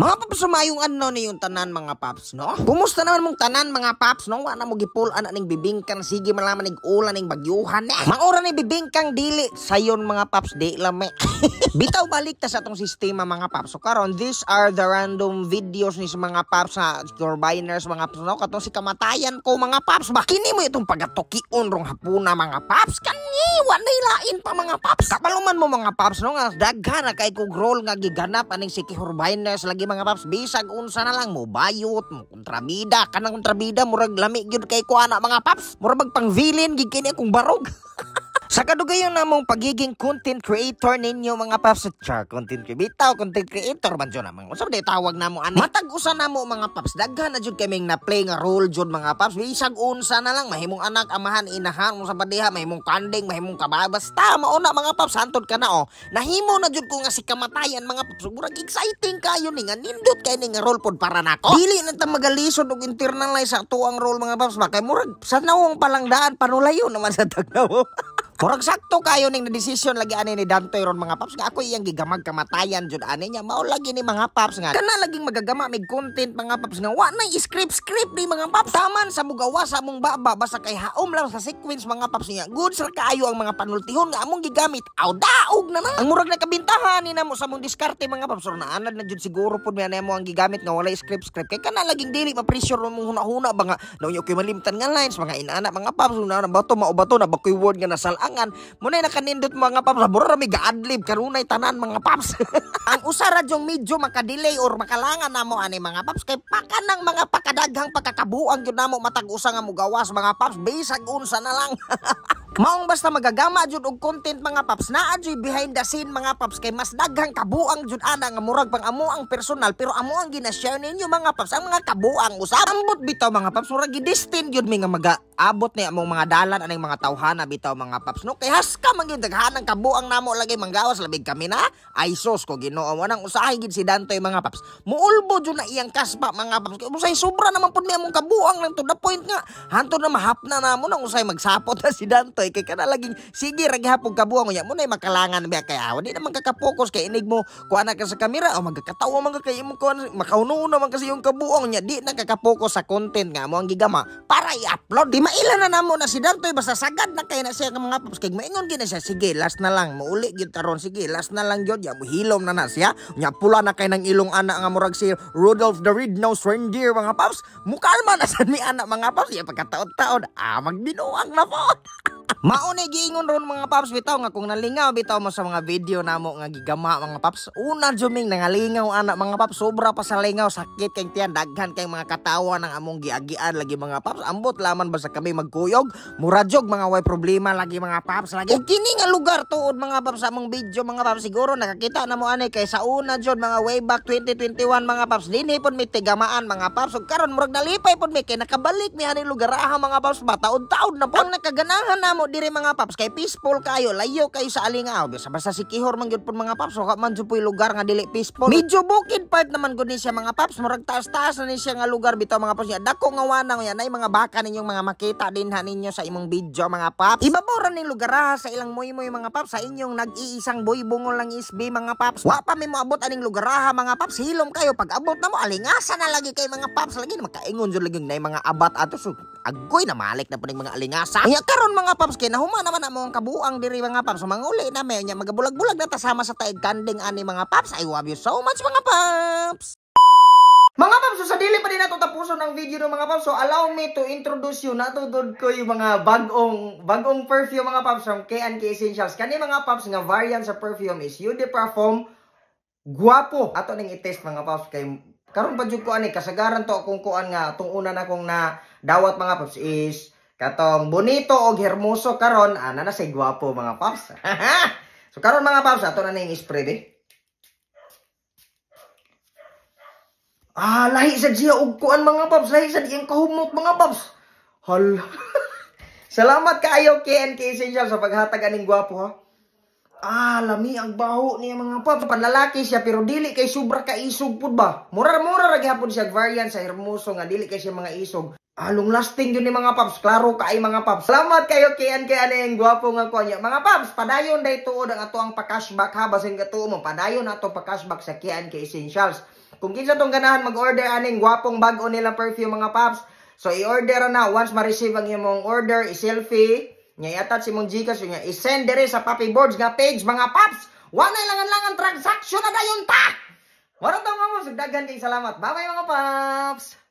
Mga paps, mayong ano ni yung tanan mga paps, no? Kumusta naman mong tanan mga paps, no? Wala mo gipulan aning bibingkang sige malaman ning ulan ning bagyuhan eh. Maura ni bibingkang dili sayon mga paps di lame. Bitaw balik ta sa atong sistema mga paps. So karon these are the random videos ni mga paps sa Corbiners mga paps, no? Katong si kamatayan ko mga paps. Ba kini mo itong pagatokion rong hapuna mga paps kan Iwan nilain pa mga paps. Kapaluman mo mga paps no nga daghan kay kog role nga giganap aning si Kihurbines lagi mga paps bisag unsa na lang mo bayot mo kontrabida kanang kontrabida murag lami gyud kay ko ana mga paps. Murag pang villain gid akong barog. Sa kadugayon namong pagiging content creator ninyo mga paps at char content creator, content creator man dyan naman. Usap di tawag namo ani. Matag usa namo mga paps, daghan na jud kaming na play nga role jud mga paps. Bisag unsa na lang mahimong anak, amahan, inahan mo sa badiha, mahimong kanding, mahimong kabay basta mauna mga paps Antod ka na oh. Nahimo na jud ko nga si kamatayan mga paps. Murag exciting kayo ni nga nindot kay ni nga role pod para nako. Dili na ta magalisod og internalize sa tuang role mga paps, Bakay murag sa nawong palangdaan panulayo naman sa tagnaw. Kurang sakto kayo ning na decision lagi ani ni Dantoy ron mga paps nga ako iyang gigamag kamatayan jud ani niya mao lagi ni mga paps nga kana laging magagama mig content mga paps nga wa na script script ni mga paps taman sa bugawa sa among baba basta kay haom lang sa sequence mga paps niya good sir kaayo ang mga panultihon nga among gigamit aw daog na na ang murag na kabintahan ni namo sa mong diskarte mga paps ron naanad na jud siguro pud mi mo ang gigamit nga walay script script kay kana laging dili ma pressure mo huna-huna ba nga naunyo kay malimtan nga lines mga inana mga paps na bato mao bato na bakoy word nga nasal kailangan. Muna nakanindot mga paps, mura rami gaadlib, karunay tanan mga paps. ang usara yung medyo makadelay or makalangan namo ani mga paps, kay pakanang mga pakadaghang pagkakabuang yun namo matag-usa nga mo gawas mga paps, bisag unsa na lang. Maong basta magagama jud og content mga paps na jud behind the scene mga paps kay mas daghang kabuang jud ana nga murag pang amo ang personal pero amo ang gina-share ninyo mga paps ang mga kabuang usab ambot bitaw mga paps murag gidestin jud mi nga magaabot ni among mga dalan aning mga tawhana bitaw mga paps no kay haska man gyud daghan ang kabuang namo lagay manggawas labig kami na ay sos ko Ginoo mo nang usahay gid si Dantoy mga paps muulbo jud na iyang kaspa mga paps kay usay sobra naman pud mi among kabuang lang to the point nga hantud na mahapna na mo nang usay magsapot na si Dantoy to eh. Kay kana lagi sige ra kabuang unya mo nay makalangan ba kay awa di na kakapokus kay inig mo kuha na ka sa kamera o magkakatawa man kay imong kuha makauno man kasi yung kabuang unya di na sa content nga mo ang gigama para i-upload di maila na namo na si Dantoy basta sagad na kay na siya mga paps kay maingon gina siya sige last na lang muuli gyud taron sige last na lang gyud ya hilom na na siya unya pula na kay nang ilong ana nga murag si Rudolph the Red Nose Reindeer mga paps mukalma na sad mi ana mga paps ya pagkataon-taon ah magdinuang na po Mauni giingon ron mga paps bitaw nga kung nalingaw bitaw mo sa mga video namo nga gigama mga paps. Una juming nangalingaw ana mga paps sobra pa sa lingaw sakit kay tiyan daghan kay mga katawa nang among giagian lagi mga paps. Ambot laman ba sa kami magkuyog? Muradyog mga way problema lagi mga paps lagi. Og kini nga lugar tuod mga paps sa among video mga paps siguro nakakita namo mo ani kay sa una jud mga way back 2021 mga paps dinhi pud mitigamaan mga paps ug karon murag nalipay pud mi kay nakabalik mi ani lugar aha mga paps bataod-taod na pud nakaganahan namo diri mga paps kay peaceful kayo, layo kayo sa alingaw. Basta basta si Kihor man gyud pud mga paps, wa man jud lugar nga dili peaceful. Medyo bukid part naman gud ni siya mga paps, murag taas-taas na ni siya nga lugar bitaw mga paps. Niya. Dako nga wana nga nay mga baka ninyong mga makita din ha ninyo sa imong video mga paps. Ibabura ning lugar ha, sa ilang moy-moy mga paps, sa inyong nag-iisang boy bungol lang isbi mga paps. Wa pa mi moabot aning lugar ha mga paps, hilom kayo pag abot na mo alingasa na lagi kay mga paps, lagi na jud lagi nay mga abat ato so Agoy na malik na puning mga alingasa. Kaya karon mga paps kay nahuman naman amo ang kabuang diri mga paps. uli na may nya magabulag-bulag na tasama sa taig kanding ani mga paps. I love you so much mga paps. Mga paps, so sa dili pa din nato tapuso ng video ng mga paps. So allow me to introduce you nato dod ko yung mga bagong bagong perfume mga paps from K&K Essentials. Kani mga paps nga variant sa perfume is Eau de Parfum Guapo. Ato ning i-test mga paps kay karon pa jud ko ani kasagaran to akong kuan nga tung una na kong na dawat mga paps is katong bonito og hermoso karon ah, ana na say gwapo mga paps. so karon mga paps ato na ning spread eh. Ah, lahi sad siya og kuan mga paps, lahi sad iyang kahumot mga paps. Hal. Salamat kaayo KNK Essential sa paghatag aning gwapo ha. Ah, lami ang baho niya mga paps. Panlalaki siya pero dili kay sobra ka isog pud ba. Murar-murar ra gihapon siya variant sa hermoso nga dili kay siya mga isog. Along lasting yun ni mga paps. Klaro kay eh, mga paps. Salamat kayo kian kay ano yung gwapo nga konya. Mga paps, padayon day tuod ang ato ang pa-cashback ha. Basin ka mo. Padayon ato pa-cashback sa kian kay Essentials. Kung kinsa tong ganahan mag-order aning gwapong bago nila perfume mga paps. So i-order na. Once ma-receive ang imong order, i-selfie. nya i-attach imong Gcash. Nga i-send dere sa Papi Boards nga page mga paps. Wala langan lang ang transaction na dayon ta! Warang tama mo, sugdagan kay salamat. Bye-bye mga paps!